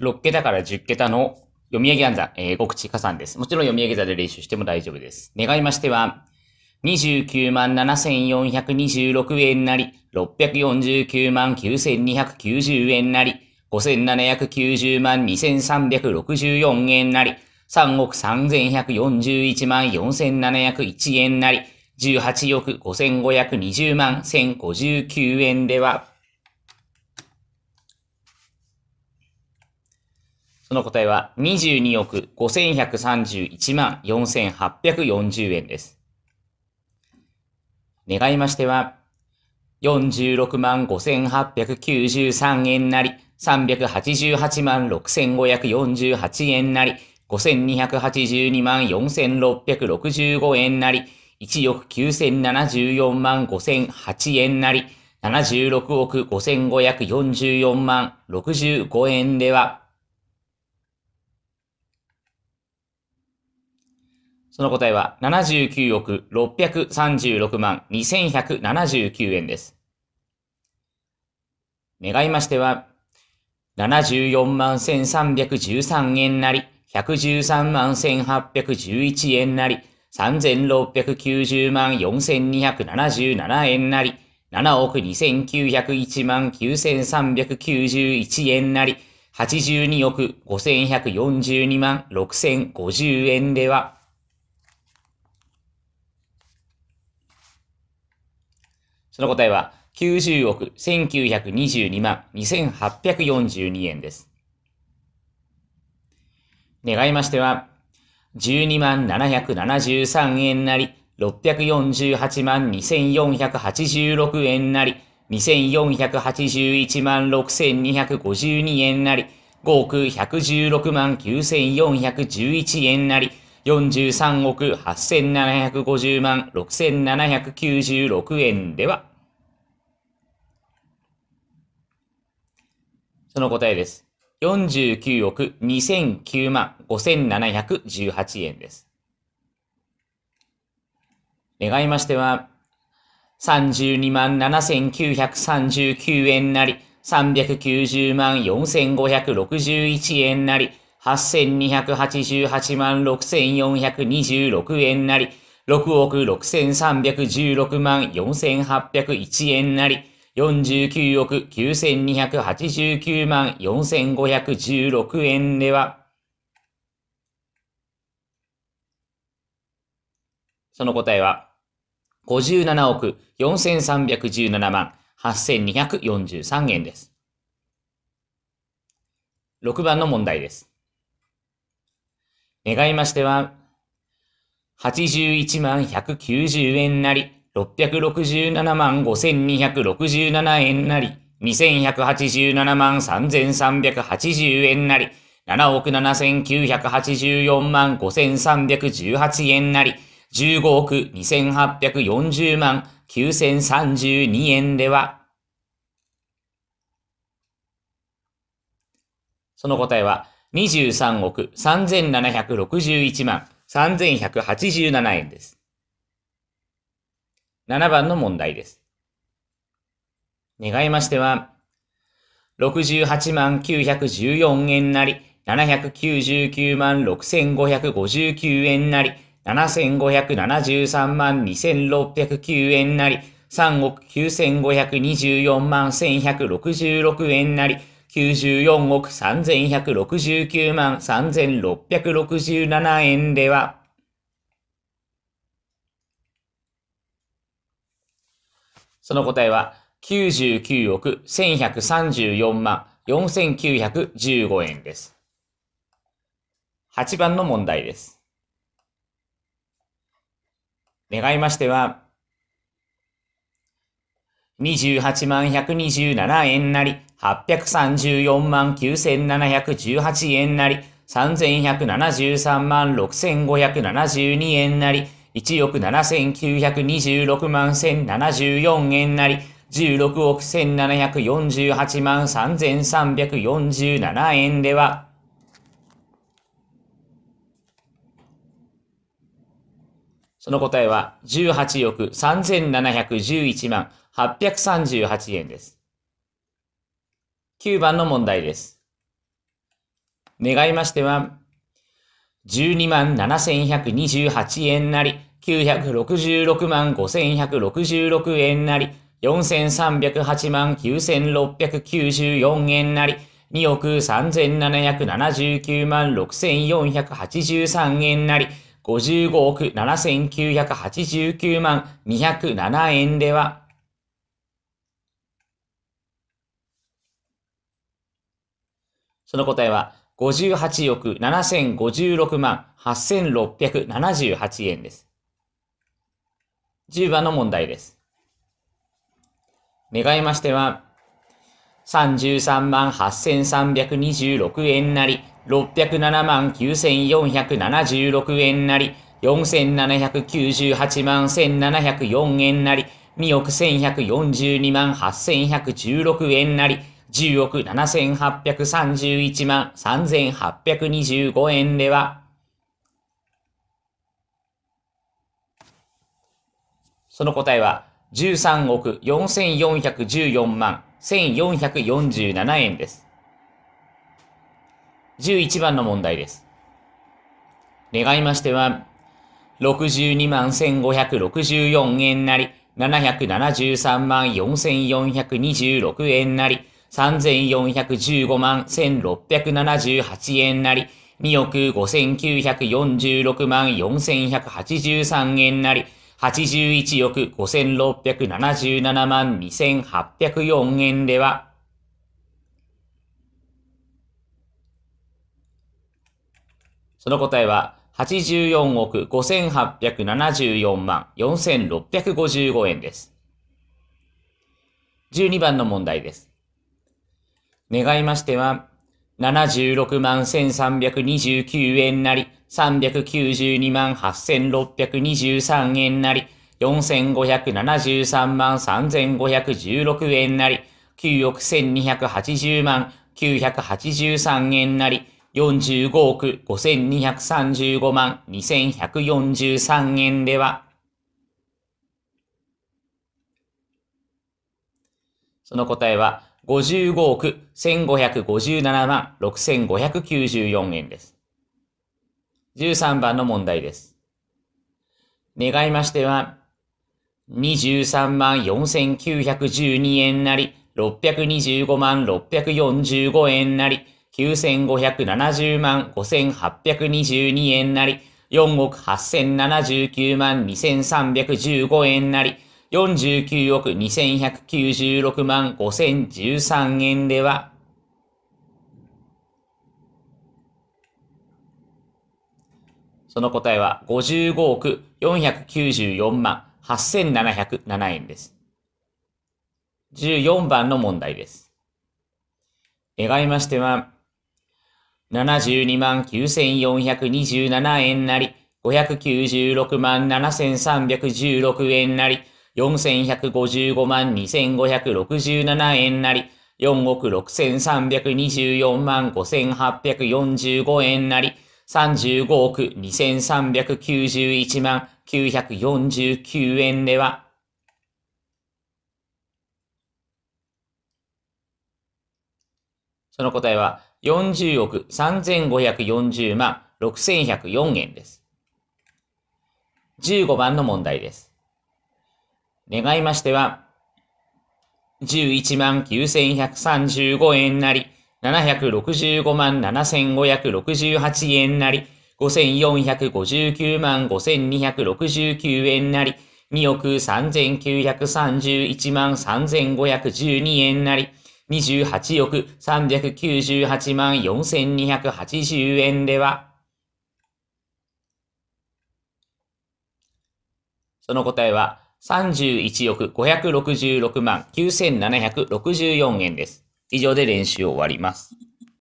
6桁から10桁の読み上げ暗算、えー、極地加算です。もちろん読み上げ座で練習しても大丈夫です。願いましては、29万7426円なり、649万9290円なり、5790万2364円なり、3億3141万4701円なり、18億5520万1059円では、その答えは22億5131万4840円です。願いましては、46万5893円なり、388万6548円なり、5282万4665円なり、1億9074万5008円なり、76億5544万65円では、その答えは79億636万2179円です。願いましては、74万1313円なり、113万1811円なり、3690万4277円なり、7億2901万9391円なり、82億5142万6050円では、その答えは、90億1922万2842円です。願いましては、12万773円なり、648万2486円なり、2481万6252円なり、5億116万9411円なり、43億8750万6796円ではその答えです。49億2009万5718円です。願いましては、32万7939円なり、390万4561円なり、8288万6426円なり、6億6316万4801円なり、49億9289万4516円では、その答えは、57億4317万8243円です。6番の問題です。願いましては、81万190円なり、667万5267円なり、2187万3380円なり、7億7984万5318円なり、15億2840万9032円では、その答えは23億3761万3187円です。7番の問題です。願いましては、68万914円なり、799万6559円なり、7573万2609円なり、3億9524万1166円なり、94億3169万3667円では、その答えは99億1134万4915円です。8番の問題です。願いましては、28万127円なり、834万9718円なり、3173万6572円なり、1億7926万1074円なり、16億1748万3347円では、その答えは18億3711万838円です。9番の問題です。願いましては、12万7128円なり、966万5166円なり、4308万9694円なり、2億3779万6483円なり、55億7989万207円では、その答えは、58億7056万8678円です。10番の問題です。願いましては、33万8326円なり、607万9476円なり、4798万1704円なり、2億1142万8116円なり、10億7831万3825円では、その答えは13億4414万1447円です。11番の問題です。願いましては、62万1564円なり、773万4426円なり、3415万1678円なり、2億5946万4183円なり、81億5677万2804円では、その答えは、84億5874万4655円です。12番の問題です。願いましては、76万1329円なり、392万8623円なり、4573万3516円なり、9億1280万983円なり、45億5235万2143円では、その答えは、55億1557万6594円です。13番の問題です。願いましては、23万4912円なり、625万645円なり、9570万5822円なり、4億8079万2315円なり、49億2196万5013円では、その答えは55億494万8707円です。14番の問題です。願いましては、72万9427円なり、596万7316円なり、4155万2567円なり、4億6324万5845円なり、35億2391万949円では、その答えは40億3540万6104円です。15番の問題です。願いましては、11万9135円なり、765万7568円なり、5459万5269円なり、2億3931万3512円なり、28億398万4280円では、その答えは、31億566万9764円です。以上で練習を終わります。